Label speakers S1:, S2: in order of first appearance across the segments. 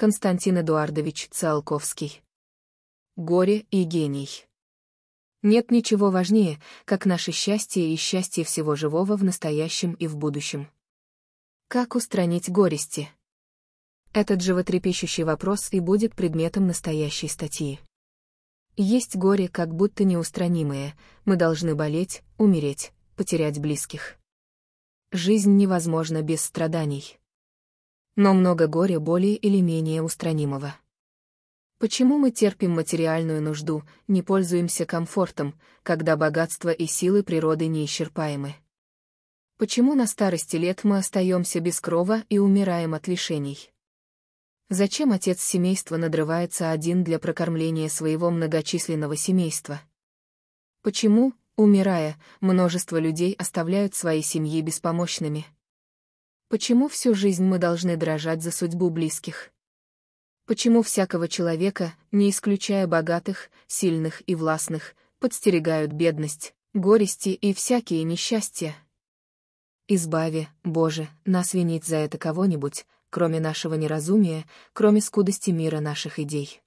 S1: Константин Эдуардович Циолковский. Горе и гений. Нет ничего важнее, как наше счастье и счастье всего живого в настоящем и в будущем. Как устранить горести? Этот животрепещущий вопрос и будет предметом настоящей статьи. Есть горе, как будто неустранимое, мы должны болеть, умереть, потерять близких. Жизнь невозможна без страданий но много горя более или менее устранимого. Почему мы терпим материальную нужду, не пользуемся комфортом, когда богатство и силы природы неисчерпаемы? Почему на старости лет мы остаемся без крова и умираем от лишений? Зачем отец семейства надрывается один для прокормления своего многочисленного семейства? Почему, умирая, множество людей оставляют свои семьи беспомощными? Почему всю жизнь мы должны дрожать за судьбу близких? Почему всякого человека, не исключая богатых, сильных и властных, подстерегают бедность, горести и всякие несчастья? Избави, Боже, нас винить за это кого-нибудь, кроме нашего неразумия, кроме скудости мира наших идей.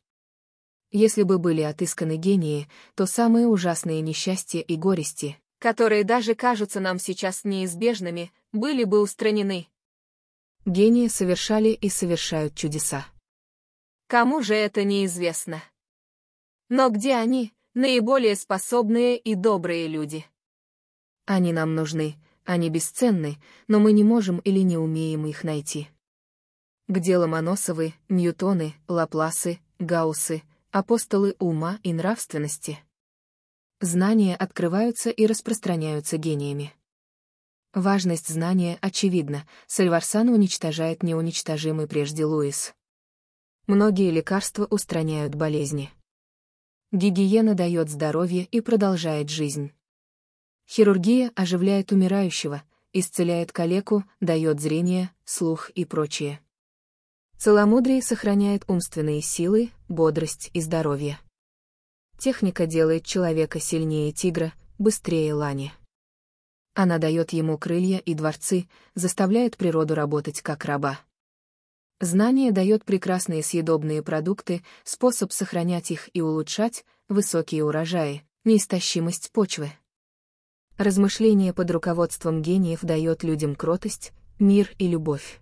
S1: Если бы были отысканы гении, то самые ужасные несчастья и горести, которые даже кажутся нам сейчас неизбежными, были бы устранены. Гении совершали и совершают чудеса. Кому же это неизвестно? Но где они, наиболее способные и добрые люди? Они нам нужны, они бесценны, но мы не можем или не умеем их найти. Где Ломоносовы, Ньютоны, Лапласы, Гауссы, апостолы ума и нравственности? Знания открываются и распространяются гениями. Важность знания очевидна, Сальварсан уничтожает неуничтожимый прежде Луис. Многие лекарства устраняют болезни. Гигиена дает здоровье и продолжает жизнь. Хирургия оживляет умирающего, исцеляет калеку, дает зрение, слух и прочее. Целомудрие сохраняет умственные силы, бодрость и здоровье. Техника делает человека сильнее тигра, быстрее лани. Она дает ему крылья и дворцы, заставляет природу работать как раба. Знание дает прекрасные съедобные продукты, способ сохранять их и улучшать, высокие урожаи, неистощимость почвы. Размышление под руководством гениев дает людям кротость, мир и любовь.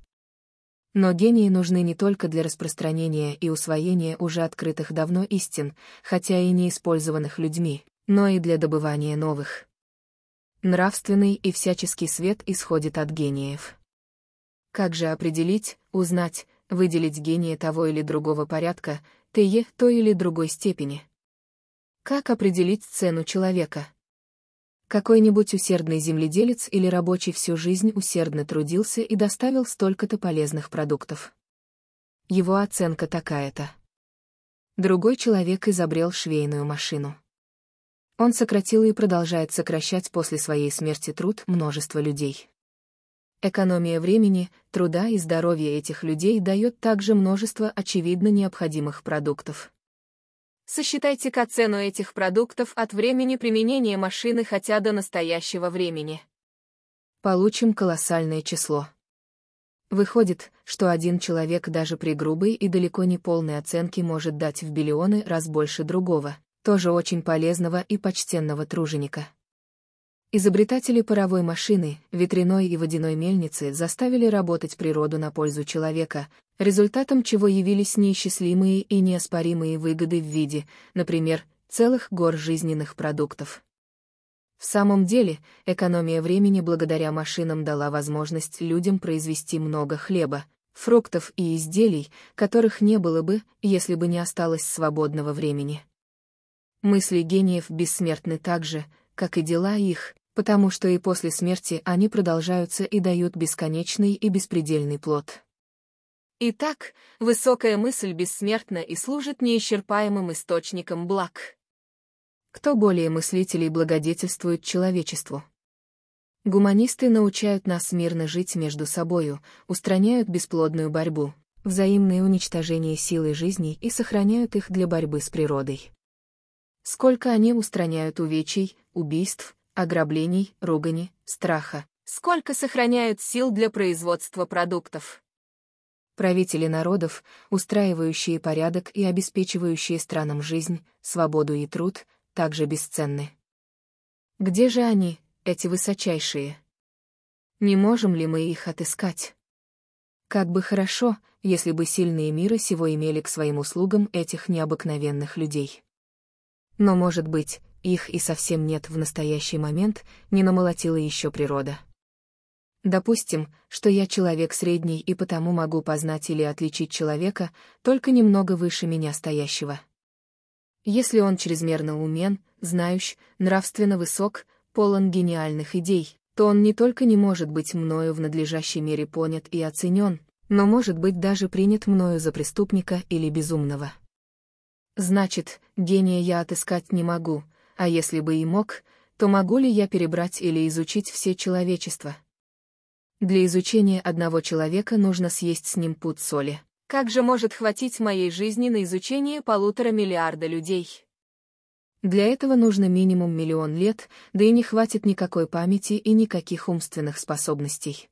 S1: Но гении нужны не только для распространения и усвоения уже открытых давно истин, хотя и не использованных людьми, но и для добывания новых. Нравственный и всяческий свет исходит от гениев. Как же определить, узнать, выделить гения того или другого порядка, ТЕ той или другой степени? Как определить цену человека? Какой-нибудь усердный земледелец или рабочий всю жизнь усердно трудился и доставил столько-то полезных продуктов. Его оценка такая-то. Другой человек изобрел швейную машину. Он сократил и продолжает сокращать после своей смерти труд множества людей. Экономия времени, труда и здоровья этих людей дает также множество очевидно необходимых продуктов. сосчитайте к цену этих продуктов от времени применения машины хотя до настоящего времени. Получим колоссальное число. Выходит, что один человек даже при грубой и далеко не полной оценке может дать в биллионы раз больше другого тоже очень полезного и почтенного труженика. Изобретатели паровой машины, ветряной и водяной мельницы заставили работать природу на пользу человека, результатом чего явились неисчислимые и неоспоримые выгоды в виде, например, целых гор жизненных продуктов. В самом деле, экономия времени благодаря машинам дала возможность людям произвести много хлеба, фруктов и изделий, которых не было бы, если бы не осталось свободного времени. Мысли гениев бессмертны так же, как и дела их, потому что и после смерти они продолжаются и дают бесконечный и беспредельный плод. Итак, высокая мысль бессмертна и служит неисчерпаемым источником благ. Кто более мыслителей благодетельствует человечеству? Гуманисты научают нас мирно жить между собою, устраняют бесплодную борьбу, взаимное уничтожение силы жизни и сохраняют их для борьбы с природой. Сколько они устраняют увечий, убийств, ограблений, ругани, страха. Сколько сохраняют сил для производства продуктов. Правители народов, устраивающие порядок и обеспечивающие странам жизнь, свободу и труд, также бесценны. Где же они, эти высочайшие? Не можем ли мы их отыскать? Как бы хорошо, если бы сильные мира сего имели к своим услугам этих необыкновенных людей. Но, может быть, их и совсем нет в настоящий момент, не намолотила еще природа. Допустим, что я человек средний и потому могу познать или отличить человека, только немного выше меня стоящего. Если он чрезмерно умен, знающ, нравственно высок, полон гениальных идей, то он не только не может быть мною в надлежащей мере понят и оценен, но может быть даже принят мною за преступника или безумного. Значит, гения я отыскать не могу, а если бы и мог, то могу ли я перебрать или изучить все человечество? Для изучения одного человека нужно съесть с ним пуд соли. Как же может хватить моей жизни на изучение полутора миллиарда людей? Для этого нужно минимум миллион лет, да и не хватит никакой памяти и никаких умственных способностей.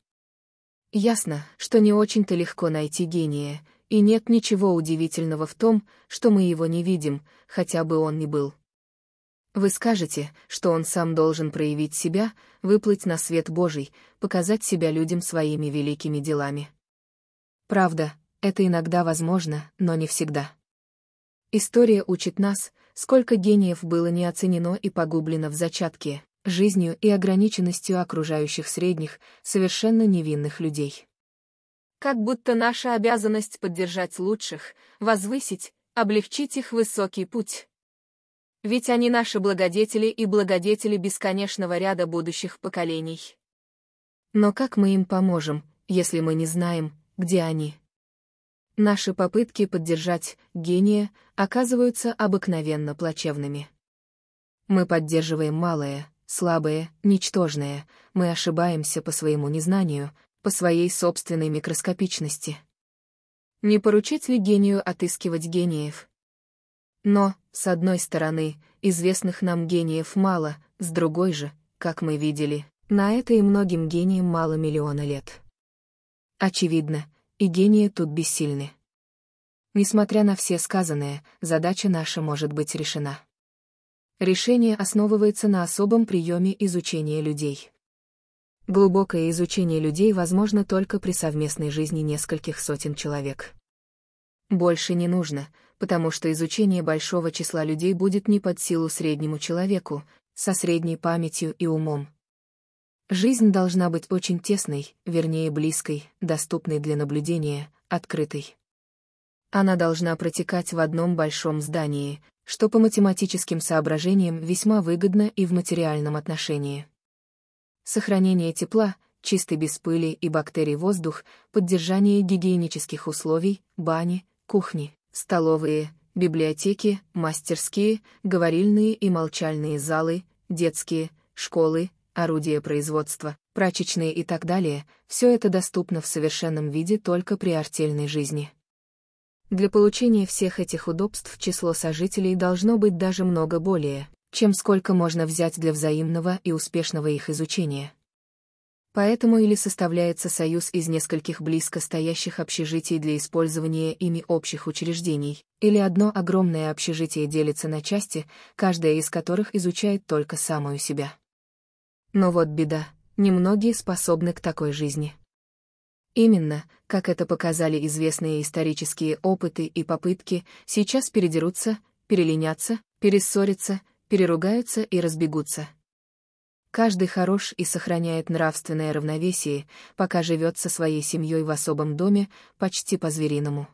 S1: Ясно, что не очень-то легко найти гения, и нет ничего удивительного в том, что мы его не видим, хотя бы он ни был. Вы скажете, что он сам должен проявить себя, выплыть на свет Божий, показать себя людям своими великими делами. Правда, это иногда возможно, но не всегда. История учит нас, сколько гениев было не оценено и погублено в зачатке, жизнью и ограниченностью окружающих средних, совершенно невинных людей. Как будто наша обязанность поддержать лучших, возвысить, облегчить их высокий путь. Ведь они наши благодетели и благодетели бесконечного ряда будущих поколений. Но как мы им поможем, если мы не знаем, где они? Наши попытки поддержать гения оказываются обыкновенно плачевными. Мы поддерживаем малое, слабое, ничтожное, мы ошибаемся по своему незнанию, по своей собственной микроскопичности. Не поручить ли гению отыскивать гениев? Но, с одной стороны, известных нам гениев мало, с другой же, как мы видели, на это и многим гениям мало миллиона лет. Очевидно, и гении тут бессильны. Несмотря на все сказанное, задача наша может быть решена. Решение основывается на особом приеме изучения людей. Глубокое изучение людей возможно только при совместной жизни нескольких сотен человек. Больше не нужно, потому что изучение большого числа людей будет не под силу среднему человеку, со средней памятью и умом. Жизнь должна быть очень тесной, вернее близкой, доступной для наблюдения, открытой. Она должна протекать в одном большом здании, что по математическим соображениям весьма выгодно и в материальном отношении сохранение тепла, чистый без пыли и бактерий воздух, поддержание гигиенических условий, бани, кухни, столовые, библиотеки, мастерские, говорильные и молчальные залы, детские, школы, орудия производства, прачечные и так далее, все это доступно в совершенном виде только при артельной жизни. Для получения всех этих удобств число сожителей должно быть даже много более чем сколько можно взять для взаимного и успешного их изучения. Поэтому или составляется союз из нескольких близко стоящих общежитий для использования ими общих учреждений, или одно огромное общежитие делится на части, каждая из которых изучает только самую себя. Но вот беда, немногие способны к такой жизни. Именно, как это показали известные исторические опыты и попытки, сейчас передерутся, переленятся, перессорятся, переругаются и разбегутся. Каждый хорош и сохраняет нравственное равновесие, пока живет со своей семьей в особом доме, почти по-звериному.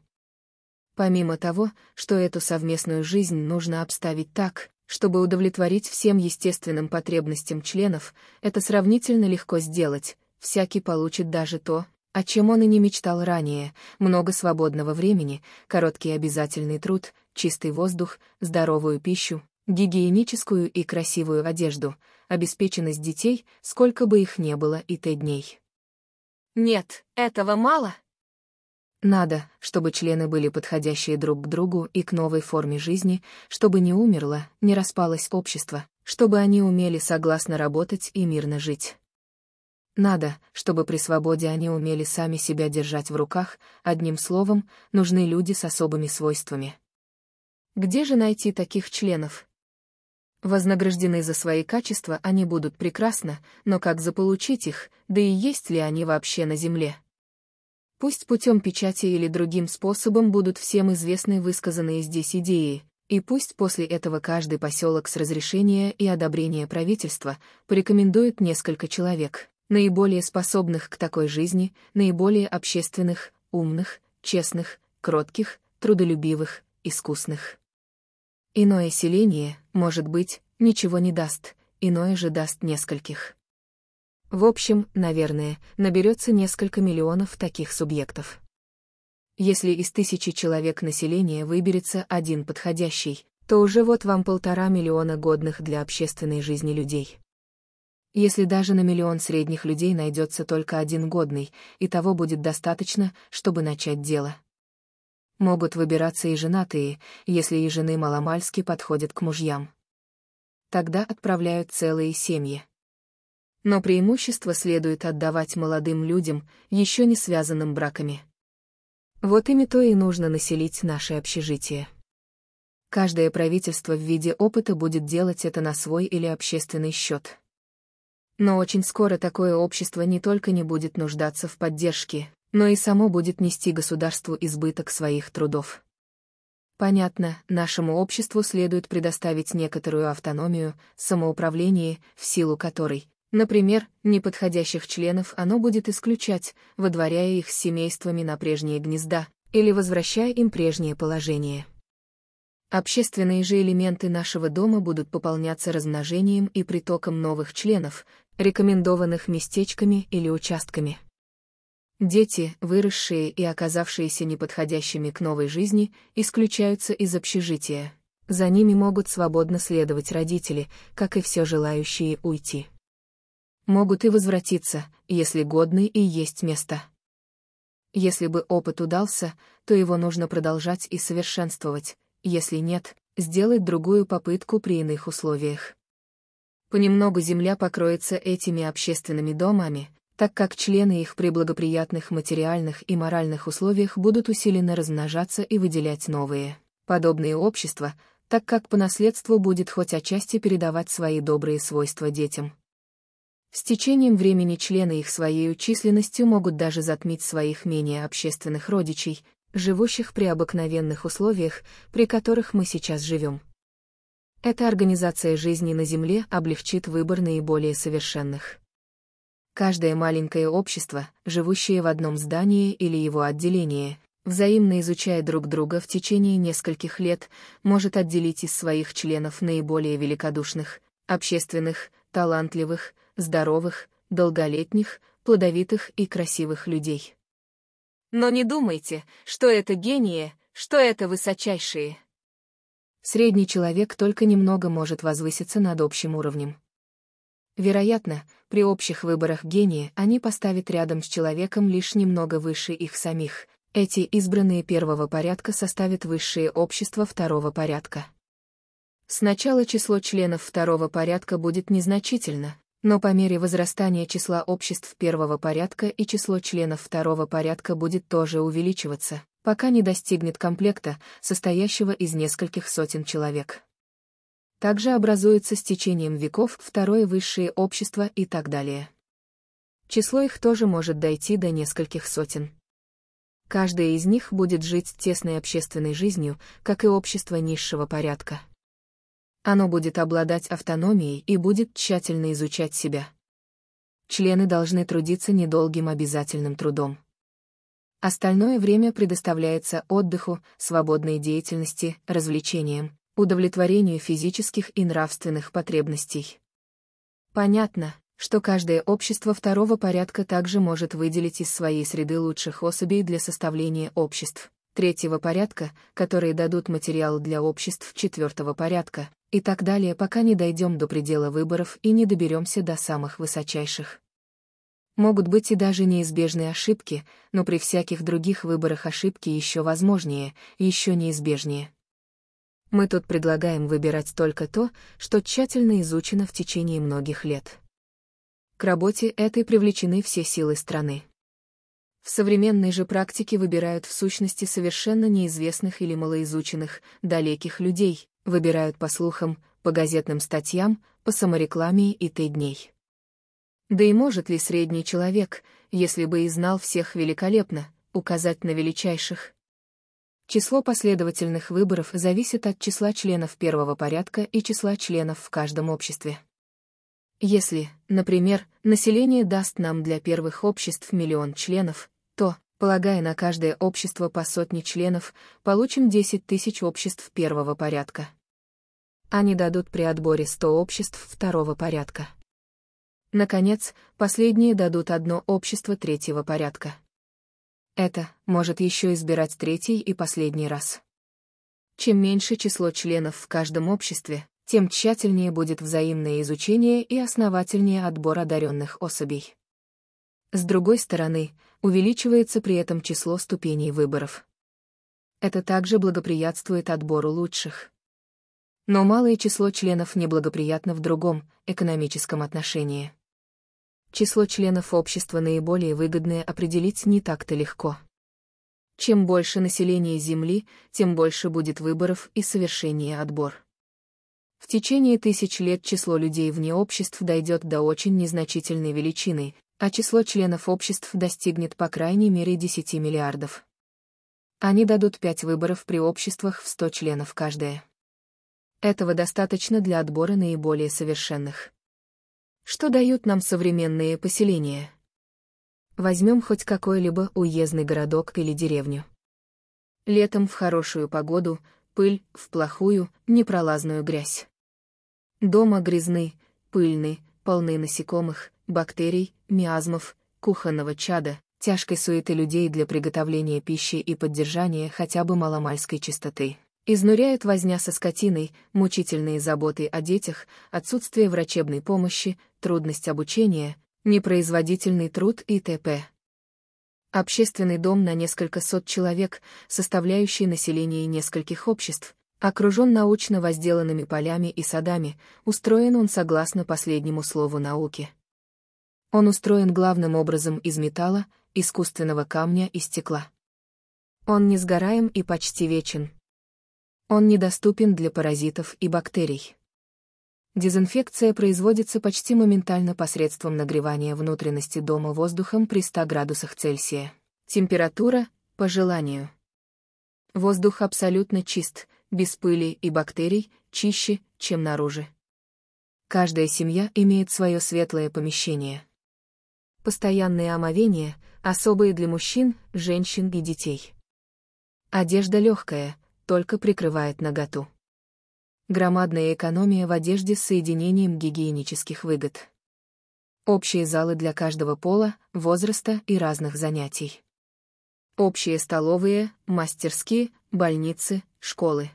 S1: Помимо того, что эту совместную жизнь нужно обставить так, чтобы удовлетворить всем естественным потребностям членов, это сравнительно легко сделать, всякий получит даже то, о чем он и не мечтал ранее, много свободного времени, короткий обязательный труд, чистый воздух, здоровую пищу, гигиеническую и красивую одежду, обеспеченность детей, сколько бы их не было и те дней. Нет, этого мало. Надо, чтобы члены были подходящие друг к другу и к новой форме жизни, чтобы не умерло, не распалось общество, чтобы они умели согласно работать и мирно жить. Надо, чтобы при свободе они умели сами себя держать в руках, одним словом, нужны люди с особыми свойствами. Где же найти таких членов? Вознаграждены за свои качества они будут прекрасно, но как заполучить их, да и есть ли они вообще на земле? Пусть путем печати или другим способом будут всем известны высказанные здесь идеи, и пусть после этого каждый поселок с разрешения и одобрения правительства порекомендует несколько человек, наиболее способных к такой жизни, наиболее общественных, умных, честных, кротких, трудолюбивых, искусных. Иное селение, может быть, ничего не даст, иное же даст нескольких. В общем, наверное, наберется несколько миллионов таких субъектов. Если из тысячи человек населения выберется один подходящий, то уже вот вам полтора миллиона годных для общественной жизни людей. Если даже на миллион средних людей найдется только один годный, и того будет достаточно, чтобы начать дело. Могут выбираться и женатые, если и жены маломальски подходят к мужьям. Тогда отправляют целые семьи. Но преимущество следует отдавать молодым людям, еще не связанным браками. Вот ими то и нужно населить наше общежитие. Каждое правительство в виде опыта будет делать это на свой или общественный счет. Но очень скоро такое общество не только не будет нуждаться в поддержке, но и само будет нести государству избыток своих трудов. Понятно, нашему обществу следует предоставить некоторую автономию, самоуправление, в силу которой, например, неподходящих членов оно будет исключать, выдворяя их с семействами на прежние гнезда или возвращая им прежнее положение. Общественные же элементы нашего дома будут пополняться размножением и притоком новых членов, рекомендованных местечками или участками. Дети, выросшие и оказавшиеся неподходящими к новой жизни, исключаются из общежития. За ними могут свободно следовать родители, как и все желающие уйти. Могут и возвратиться, если годны и есть место. Если бы опыт удался, то его нужно продолжать и совершенствовать, если нет, сделать другую попытку при иных условиях. Понемногу земля покроется этими общественными домами, так как члены их при благоприятных материальных и моральных условиях будут усиленно размножаться и выделять новые, подобные общества, так как по наследству будет хоть отчасти передавать свои добрые свойства детям. С течением времени члены их своей численностью могут даже затмить своих менее общественных родичей, живущих при обыкновенных условиях, при которых мы сейчас живем. Эта организация жизни на Земле облегчит выбор наиболее совершенных. Каждое маленькое общество, живущее в одном здании или его отделении, взаимно изучая друг друга в течение нескольких лет, может отделить из своих членов наиболее великодушных, общественных, талантливых, здоровых, долголетних, плодовитых и красивых людей. Но не думайте, что это гении, что это высочайшие. Средний человек только немного может возвыситься над общим уровнем. Вероятно, при общих выборах гения они поставят рядом с человеком лишь немного выше их самих. Эти избранные первого порядка составят высшее общество второго порядка. Сначала число членов второго порядка будет незначительно, но по мере возрастания числа обществ первого порядка и число членов второго порядка будет тоже увеличиваться, пока не достигнет комплекта, состоящего из нескольких сотен человек. Также образуется с течением веков второе высшее общество и так далее. Число их тоже может дойти до нескольких сотен. Каждая из них будет жить тесной общественной жизнью, как и общество низшего порядка. Оно будет обладать автономией и будет тщательно изучать себя. Члены должны трудиться недолгим обязательным трудом. Остальное время предоставляется отдыху, свободной деятельности, развлечениям, удовлетворению физических и нравственных потребностей. Понятно, что каждое общество второго порядка также может выделить из своей среды лучших особей для составления обществ третьего порядка, которые дадут материал для обществ четвертого порядка, и так далее, пока не дойдем до предела выборов и не доберемся до самых высочайших. Могут быть и даже неизбежные ошибки, но при всяких других выборах ошибки еще возможнее, еще неизбежнее. Мы тут предлагаем выбирать только то, что тщательно изучено в течение многих лет. К работе этой привлечены все силы страны. В современной же практике выбирают в сущности совершенно неизвестных или малоизученных, далеких людей, выбирают по слухам, по газетным статьям, по саморекламе и ты дней. Да и может ли средний человек, если бы и знал всех великолепно, указать на величайших, Число последовательных выборов зависит от числа членов первого порядка и числа членов в каждом обществе. Если, например, население даст нам для первых обществ миллион членов, то, полагая на каждое общество по сотне членов, получим 10 тысяч обществ первого порядка. Они дадут при отборе 100 обществ второго порядка. Наконец, последние дадут одно общество третьего порядка. Это может еще избирать третий и последний раз. Чем меньше число членов в каждом обществе, тем тщательнее будет взаимное изучение и основательнее отбор одаренных особей. С другой стороны, увеличивается при этом число ступеней выборов. Это также благоприятствует отбору лучших. Но малое число членов неблагоприятно в другом, экономическом отношении число членов общества наиболее выгодное определить не так-то легко. Чем больше населения Земли, тем больше будет выборов и совершения отбор. В течение тысяч лет число людей вне обществ дойдет до очень незначительной величины, а число членов обществ достигнет по крайней мере 10 миллиардов. Они дадут 5 выборов при обществах в 100 членов каждое. Этого достаточно для отбора наиболее совершенных. Что дают нам современные поселения? Возьмем хоть какой-либо уездный городок или деревню. Летом в хорошую погоду, пыль, в плохую, непролазную грязь. Дома грязны, пыльны, полны насекомых, бактерий, миазмов, кухонного чада, тяжкой суеты людей для приготовления пищи и поддержания хотя бы маломальской чистоты. Изнуряют возня со скотиной, мучительные заботы о детях, отсутствие врачебной помощи, трудность обучения, непроизводительный труд и т.п. Общественный дом на несколько сот человек, составляющий население нескольких обществ, окружен научно возделанными полями и садами, устроен он согласно последнему слову науки. Он устроен главным образом из металла, искусственного камня и стекла. Он несгораем и почти вечен. Он недоступен для паразитов и бактерий. Дезинфекция производится почти моментально посредством нагревания внутренности дома воздухом при 100 градусах Цельсия. Температура – по желанию. Воздух абсолютно чист, без пыли и бактерий, чище, чем наружи. Каждая семья имеет свое светлое помещение. Постоянные омовения, особые для мужчин, женщин и детей. Одежда легкая, только прикрывает наготу. Громадная экономия в одежде с соединением гигиенических выгод. Общие залы для каждого пола, возраста и разных занятий. Общие столовые, мастерские, больницы, школы.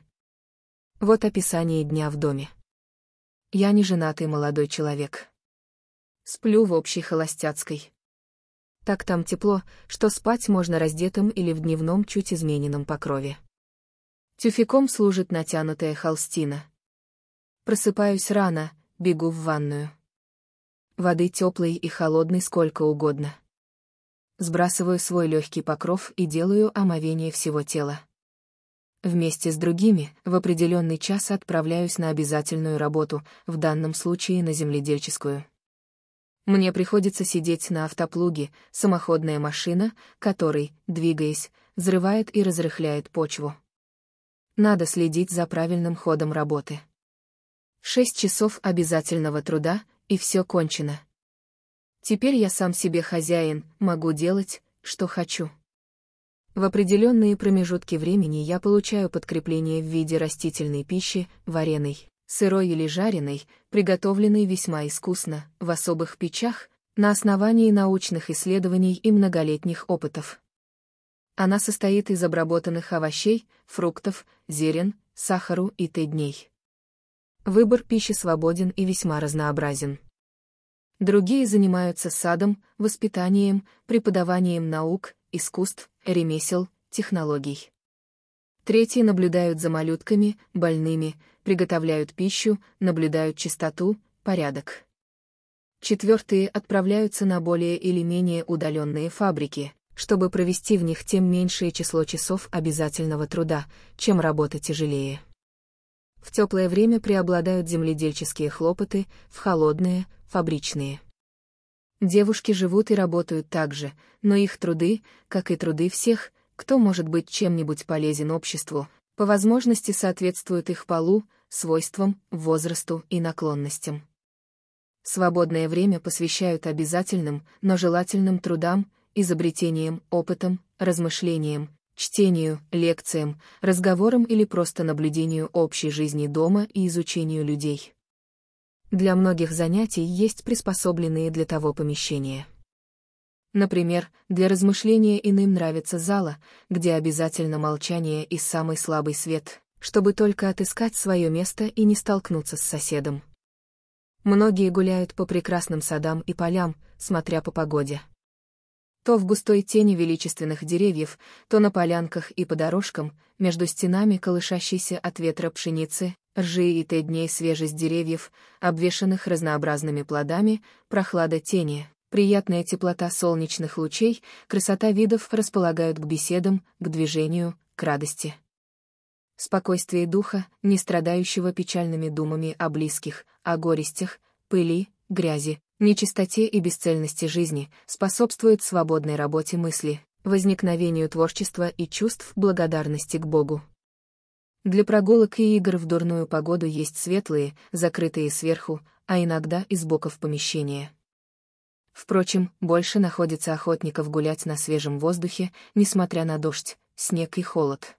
S1: Вот описание дня в доме. Я не женатый молодой человек. Сплю в общей холостяцкой. Так там тепло, что спать можно раздетым или в дневном чуть измененном покрове. Тюфиком служит натянутая холстина. Просыпаюсь рано, бегу в ванную. Воды теплой и холодной сколько угодно. Сбрасываю свой легкий покров и делаю омовение всего тела. Вместе с другими в определенный час отправляюсь на обязательную работу, в данном случае на земледельческую. Мне приходится сидеть на автоплуге, самоходная машина, который, двигаясь, взрывает и разрыхляет почву. Надо следить за правильным ходом работы. Шесть часов обязательного труда, и все кончено. Теперь я сам себе хозяин, могу делать, что хочу. В определенные промежутки времени я получаю подкрепление в виде растительной пищи, вареной, сырой или жареной, приготовленной весьма искусно, в особых печах, на основании научных исследований и многолетних опытов. Она состоит из обработанных овощей, фруктов, зерен, сахару и т.дней. Выбор пищи свободен и весьма разнообразен. Другие занимаются садом, воспитанием, преподаванием наук, искусств, ремесел, технологий. Третьи наблюдают за малютками, больными, приготовляют пищу, наблюдают чистоту, порядок. Четвертые отправляются на более или менее удаленные фабрики, чтобы провести в них тем меньшее число часов обязательного труда, чем работа тяжелее. В теплое время преобладают земледельческие хлопоты, в холодные – фабричные. Девушки живут и работают так же, но их труды, как и труды всех, кто может быть чем-нибудь полезен обществу, по возможности соответствуют их полу, свойствам, возрасту и наклонностям. Свободное время посвящают обязательным, но желательным трудам, изобретением, опытом, размышлением, чтению, лекциям, разговорам или просто наблюдению общей жизни дома и изучению людей. Для многих занятий есть приспособленные для того помещения. Например, для размышления иным нравится зала, где обязательно молчание и самый слабый свет, чтобы только отыскать свое место и не столкнуться с соседом. Многие гуляют по прекрасным садам и полям, смотря по погоде то в густой тени величественных деревьев, то на полянках и по дорожкам, между стенами колышащейся от ветра пшеницы, ржи и тедней свежесть деревьев, обвешанных разнообразными плодами, прохлада тени, приятная теплота солнечных лучей, красота видов располагают к беседам, к движению, к радости. Спокойствие духа, не страдающего печальными думами о близких, о горестях, пыли, грязи, нечистоте и бесцельности жизни, способствует свободной работе мысли, возникновению творчества и чувств благодарности к Богу. Для прогулок и игр в дурную погоду есть светлые, закрытые сверху, а иногда из боков помещения. Впрочем, больше находится охотников гулять на свежем воздухе, несмотря на дождь, снег и холод.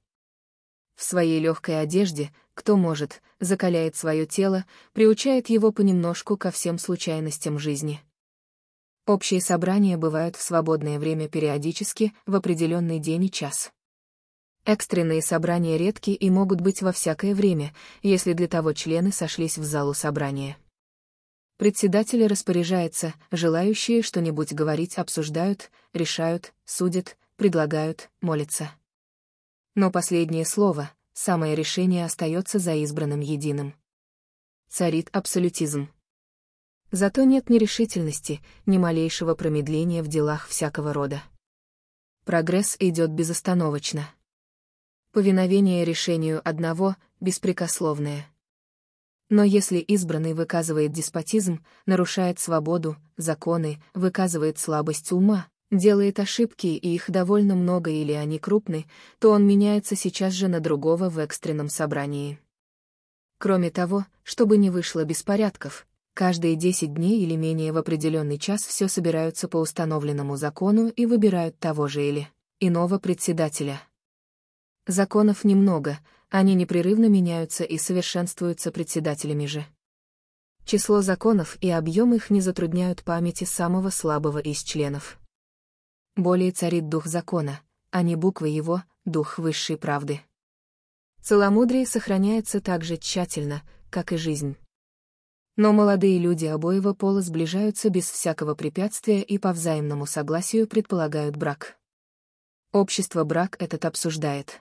S1: В своей легкой одежде, кто может, закаляет свое тело, приучает его понемножку ко всем случайностям жизни. Общие собрания бывают в свободное время периодически, в определенный день и час. Экстренные собрания редки и могут быть во всякое время, если для того члены сошлись в залу собрания. Председатель распоряжается, желающие что-нибудь говорить обсуждают, решают, судят, предлагают, молятся. Но последнее слово, самое решение остается за избранным единым. Царит абсолютизм. Зато нет ни решительности, ни малейшего промедления в делах всякого рода. Прогресс идет безостановочно. Повиновение решению одного — беспрекословное. Но если избранный выказывает деспотизм, нарушает свободу, законы, выказывает слабость ума, делает ошибки и их довольно много или они крупны, то он меняется сейчас же на другого в экстренном собрании. Кроме того, чтобы не вышло беспорядков, каждые 10 дней или менее в определенный час все собираются по установленному закону и выбирают того же или иного председателя. Законов немного, они непрерывно меняются и совершенствуются председателями же. Число законов и объем их не затрудняют памяти самого слабого из членов. Более царит дух закона, а не буквы его, дух высшей правды. Целомудрие сохраняется так же тщательно, как и жизнь. Но молодые люди обоего пола сближаются без всякого препятствия и по взаимному согласию предполагают брак. Общество брак этот обсуждает.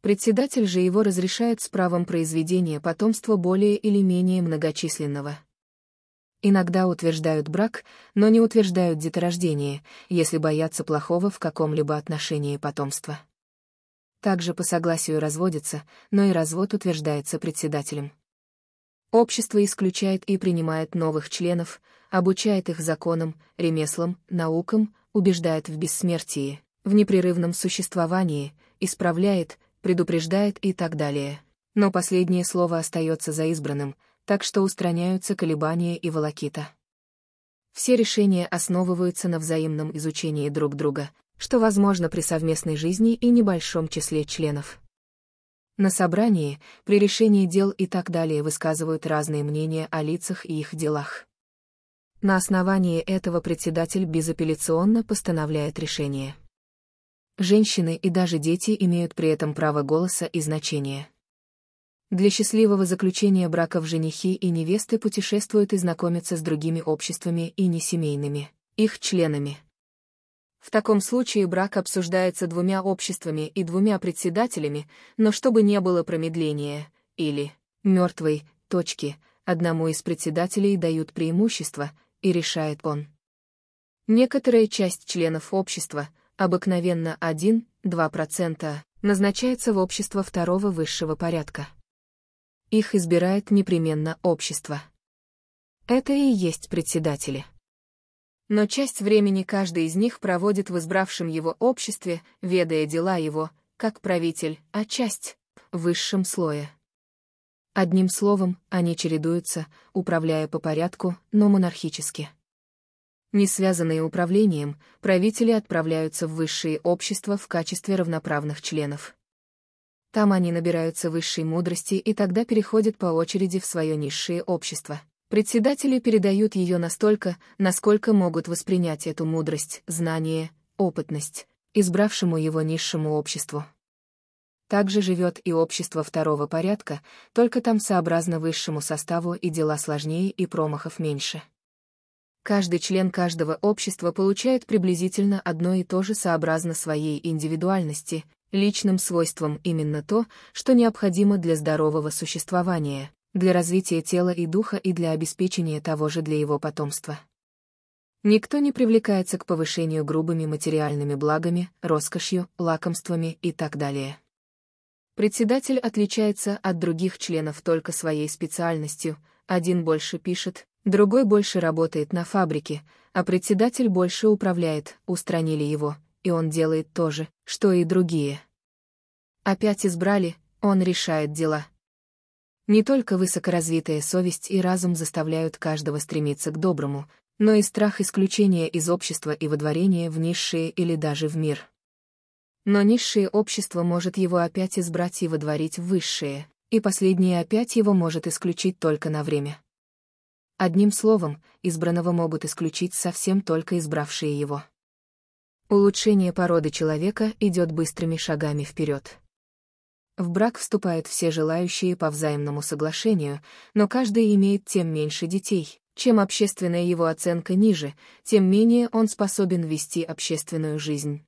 S1: Председатель же его разрешает с правом произведения потомства более или менее многочисленного. Иногда утверждают брак, но не утверждают деторождение, если боятся плохого в каком-либо отношении потомства. Также по согласию разводятся, но и развод утверждается председателем. Общество исключает и принимает новых членов, обучает их законам, ремеслам, наукам, убеждает в бессмертии, в непрерывном существовании, исправляет, предупреждает и так далее. Но последнее слово остается за избранным, так что устраняются колебания и волокита. Все решения основываются на взаимном изучении друг друга, что возможно при совместной жизни и небольшом числе членов. На собрании, при решении дел и так далее высказывают разные мнения о лицах и их делах. На основании этого председатель безапелляционно постановляет решение. Женщины и даже дети имеют при этом право голоса и значения. Для счастливого заключения браков женихи и невесты путешествуют и знакомятся с другими обществами и несемейными, их членами. В таком случае брак обсуждается двумя обществами и двумя председателями, но чтобы не было промедления, или «мертвой» точки, одному из председателей дают преимущество, и решает он. Некоторая часть членов общества, обыкновенно 1-2%, назначается в общество второго высшего порядка. Их избирает непременно общество. Это и есть председатели. Но часть времени каждый из них проводит в избравшем его обществе, ведая дела его, как правитель, а часть — в высшем слое. Одним словом, они чередуются, управляя по порядку, но монархически. Не связанные управлением, правители отправляются в высшие общества в качестве равноправных членов. Там они набираются высшей мудрости и тогда переходят по очереди в свое низшее общество. Председатели передают ее настолько, насколько могут воспринять эту мудрость, знание, опытность, избравшему его низшему обществу. Также живет и общество второго порядка, только там сообразно высшему составу и дела сложнее и промахов меньше. Каждый член каждого общества получает приблизительно одно и то же сообразно своей индивидуальности, личным свойством именно то, что необходимо для здорового существования, для развития тела и духа и для обеспечения того же для его потомства. Никто не привлекается к повышению грубыми материальными благами, роскошью, лакомствами и так далее. Председатель отличается от других членов только своей специальностью, один больше пишет, другой больше работает на фабрике, а председатель больше управляет, устранили его, и он делает то же, что и другие. Опять избрали, он решает дела. Не только высокоразвитая совесть и разум заставляют каждого стремиться к доброму, но и страх исключения из общества и водворения в низшие или даже в мир. Но низшее общество может его опять избрать и водворить в высшее, и последнее опять его может исключить только на время. Одним словом, избранного могут исключить совсем только избравшие его. Улучшение породы человека идет быстрыми шагами вперед. В брак вступают все желающие по взаимному соглашению, но каждый имеет тем меньше детей. Чем общественная его оценка ниже, тем менее он способен вести общественную жизнь.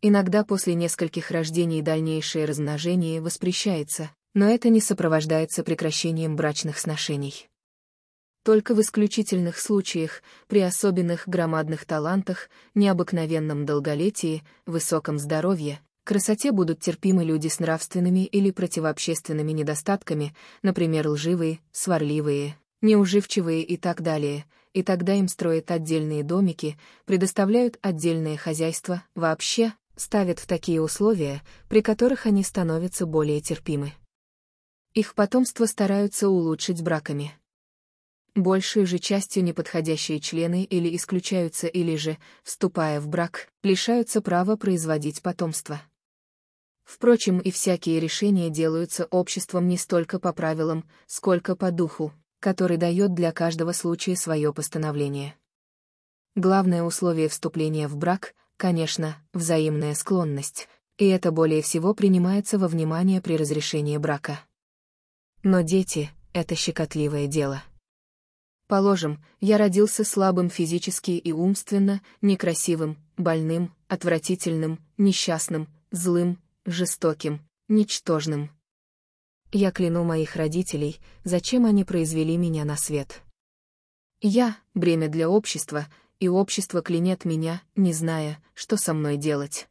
S1: Иногда после нескольких рождений дальнейшее размножение воспрещается, но это не сопровождается прекращением брачных сношений. Только в исключительных случаях, при особенных громадных талантах, необыкновенном долголетии, высоком здоровье, красоте будут терпимы люди с нравственными или противообщественными недостатками, например, лживые, сварливые, неуживчивые и так далее, и тогда им строят отдельные домики, предоставляют отдельное хозяйство, вообще, ставят в такие условия, при которых они становятся более терпимы. Их потомство стараются улучшить браками. Большую же частью неподходящие члены или исключаются или же, вступая в брак, лишаются права производить потомство. Впрочем, и всякие решения делаются обществом не столько по правилам, сколько по духу, который дает для каждого случая свое постановление. Главное условие вступления в брак, конечно, взаимная склонность, и это более всего принимается во внимание при разрешении брака. Но дети — это щекотливое дело. Положим, я родился слабым физически и умственно, некрасивым, больным, отвратительным, несчастным, злым, жестоким, ничтожным. Я кляну моих родителей, зачем они произвели меня на свет. Я — бремя для общества, и общество клянет меня, не зная, что со мной делать.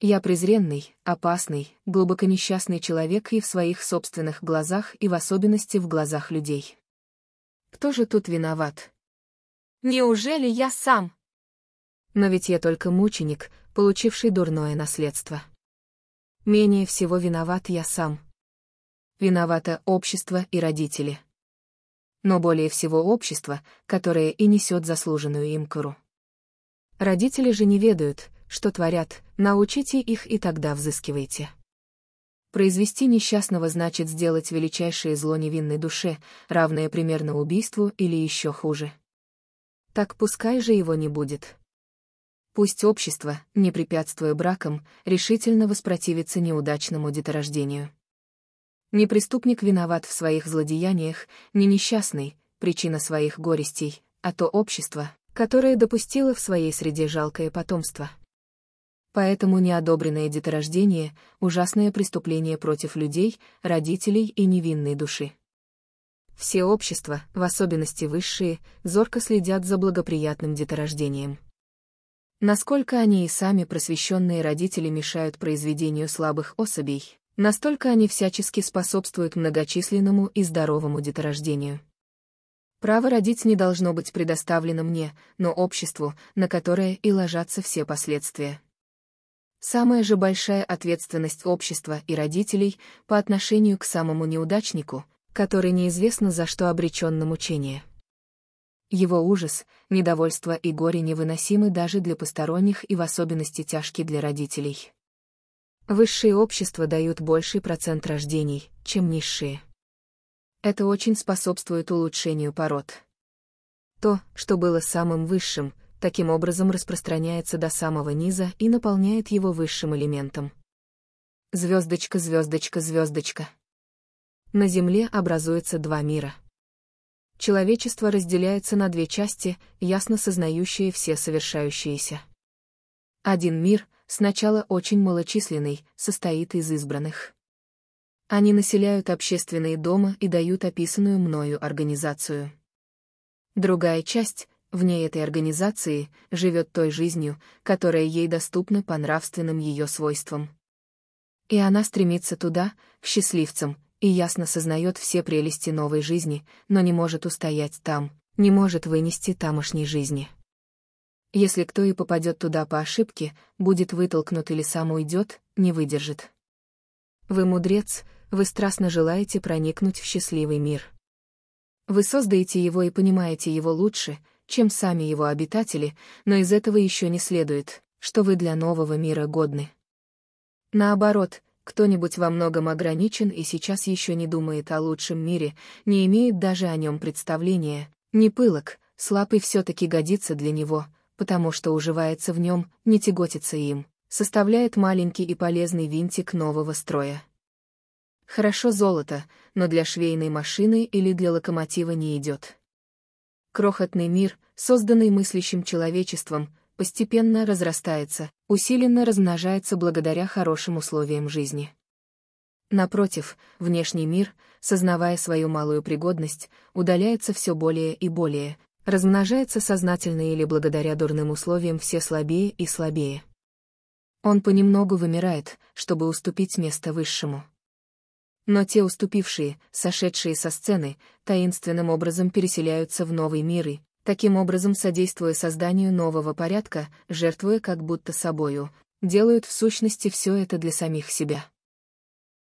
S1: Я презренный, опасный, глубоко несчастный человек и в своих собственных глазах, и в особенности в глазах людей. Кто же тут виноват? Неужели я сам? Но ведь я только мученик, получивший дурное наследство. Менее всего виноват я сам. Виновато общество и родители. Но более всего общество, которое и несет заслуженную им кору. Родители же не ведают, что творят, научите их и тогда взыскивайте. Произвести несчастного значит сделать величайшее зло невинной душе, равное примерно убийству или еще хуже. Так пускай же его не будет. Пусть общество, не препятствуя бракам, решительно воспротивится неудачному деторождению. Ни преступник виноват в своих злодеяниях, ни несчастный, причина своих горестей, а то общество, которое допустило в своей среде жалкое потомство. Поэтому неодобренное деторождение – ужасное преступление против людей, родителей и невинной души. Все общества, в особенности высшие, зорко следят за благоприятным деторождением. Насколько они и сами просвещенные родители мешают произведению слабых особей, настолько они всячески способствуют многочисленному и здоровому деторождению. Право родить не должно быть предоставлено мне, но обществу, на которое и ложатся все последствия. Самая же большая ответственность общества и родителей по отношению к самому неудачнику, который неизвестно за что обречен на мучение. Его ужас, недовольство и горе невыносимы даже для посторонних и в особенности тяжки для родителей. Высшие общества дают больший процент рождений, чем низшие. Это очень способствует улучшению пород. То, что было самым высшим, таким образом распространяется до самого низа и наполняет его высшим элементом. Звездочка, звездочка, звездочка. На Земле образуется два мира — человечество разделяется на две части, ясно сознающие все совершающиеся. Один мир, сначала очень малочисленный, состоит из избранных. Они населяют общественные дома и дают описанную мною организацию. Другая часть, вне этой организации, живет той жизнью, которая ей доступна по нравственным ее свойствам. И она стремится туда, к счастливцам, и ясно сознает все прелести новой жизни, но не может устоять там, не может вынести тамошней жизни. Если кто и попадет туда по ошибке, будет вытолкнут или сам уйдет, не выдержит. Вы мудрец, вы страстно желаете проникнуть в счастливый мир. Вы создаете его и понимаете его лучше, чем сами его обитатели, но из этого еще не следует, что вы для нового мира годны. Наоборот, кто-нибудь во многом ограничен и сейчас еще не думает о лучшем мире, не имеет даже о нем представления. Не пылок, слаб и все-таки годится для него, потому что уживается в нем, не тяготится им, составляет маленький и полезный винтик нового строя. Хорошо золото, но для швейной машины или для локомотива не идет. Крохотный мир, созданный мыслящим человечеством, постепенно разрастается, усиленно размножается благодаря хорошим условиям жизни. Напротив, внешний мир, сознавая свою малую пригодность, удаляется все более и более, размножается сознательно или благодаря дурным условиям все слабее и слабее. Он понемногу вымирает, чтобы уступить место высшему. Но те уступившие, сошедшие со сцены, таинственным образом переселяются в новый мир и, таким образом содействуя созданию нового порядка, жертвуя как будто собою, делают в сущности все это для самих себя.